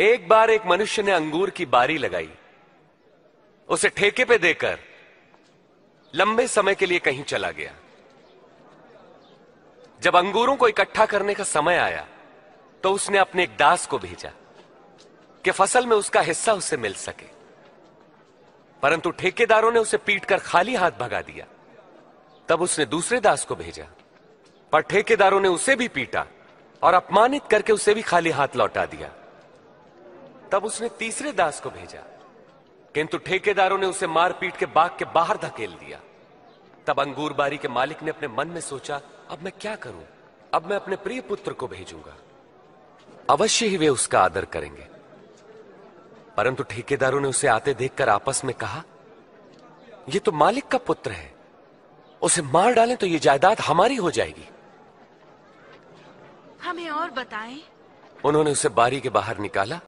एक बार एक मनुष्य ने अंगूर की बारी लगाई उसे ठेके पे देकर लंबे समय के लिए कहीं चला गया जब अंगूरों को इकट्ठा करने का समय आया तो उसने अपने एक दास को भेजा कि फसल में उसका हिस्सा उसे मिल सके परंतु ठेकेदारों ने उसे पीटकर खाली हाथ भगा दिया तब उसने दूसरे दास को भेजा पर ठेकेदारों ने उसे भी पीटा और अपमानित करके उसे भी खाली हाथ लौटा दिया तब उसने तीसरे दास को भेजा किंतु ठेकेदारों ने उसे मारपीट के बाग के बाहर धकेल दिया तब अंगूर बारी के मालिक ने अपने मन में सोचा अब मैं क्या करूं अब मैं अपने प्रिय पुत्र को भेजूंगा अवश्य ही वे उसका आदर करेंगे परंतु ठेकेदारों ने उसे आते देखकर आपस में कहा यह तो मालिक का पुत्र है उसे मार डालें तो यह जायदाद हमारी हो जाएगी हमें और बताएं उन्होंने उसे बारी के बाहर निकाला